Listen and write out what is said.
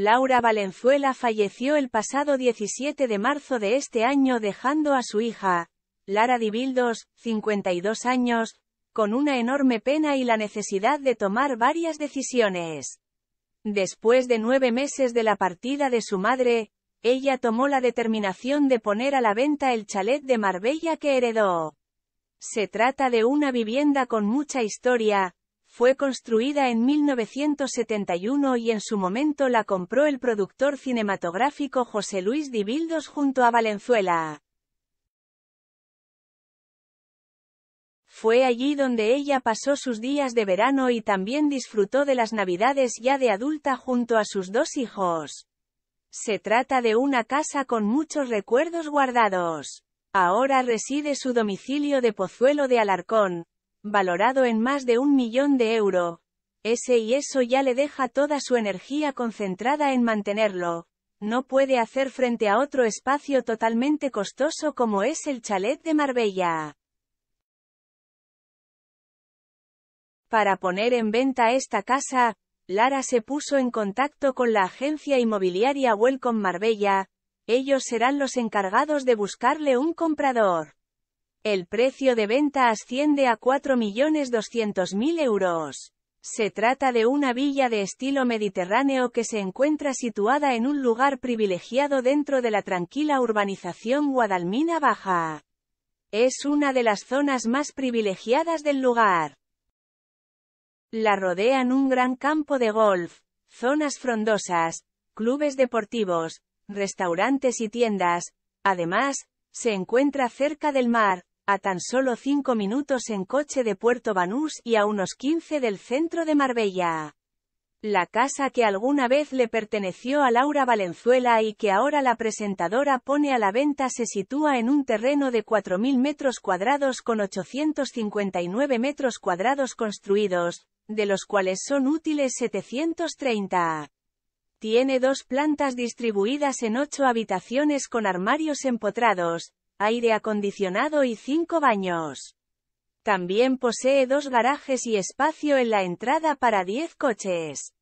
Laura Valenzuela falleció el pasado 17 de marzo de este año dejando a su hija, Lara Dibildos, 52 años, con una enorme pena y la necesidad de tomar varias decisiones. Después de nueve meses de la partida de su madre, ella tomó la determinación de poner a la venta el chalet de Marbella que heredó. Se trata de una vivienda con mucha historia, fue construida en 1971 y en su momento la compró el productor cinematográfico José Luis Dibildos junto a Valenzuela. Fue allí donde ella pasó sus días de verano y también disfrutó de las navidades ya de adulta junto a sus dos hijos. Se trata de una casa con muchos recuerdos guardados. Ahora reside su domicilio de Pozuelo de Alarcón, valorado en más de un millón de euros. Ese y eso ya le deja toda su energía concentrada en mantenerlo. No puede hacer frente a otro espacio totalmente costoso como es el chalet de Marbella. Para poner en venta esta casa, Lara se puso en contacto con la agencia inmobiliaria Welcome Marbella, ellos serán los encargados de buscarle un comprador. El precio de venta asciende a 4.200.000 euros. Se trata de una villa de estilo mediterráneo que se encuentra situada en un lugar privilegiado dentro de la tranquila urbanización Guadalmina Baja. Es una de las zonas más privilegiadas del lugar. La rodean un gran campo de golf, zonas frondosas, clubes deportivos, restaurantes y tiendas. Además, se encuentra cerca del mar, a tan solo 5 minutos en coche de Puerto Banús y a unos 15 del centro de Marbella. La casa que alguna vez le perteneció a Laura Valenzuela y que ahora la presentadora pone a la venta se sitúa en un terreno de 4.000 metros cuadrados con 859 metros cuadrados construidos, de los cuales son útiles 730. Tiene dos plantas distribuidas en ocho habitaciones con armarios empotrados, aire acondicionado y cinco baños. También posee dos garajes y espacio en la entrada para 10 coches.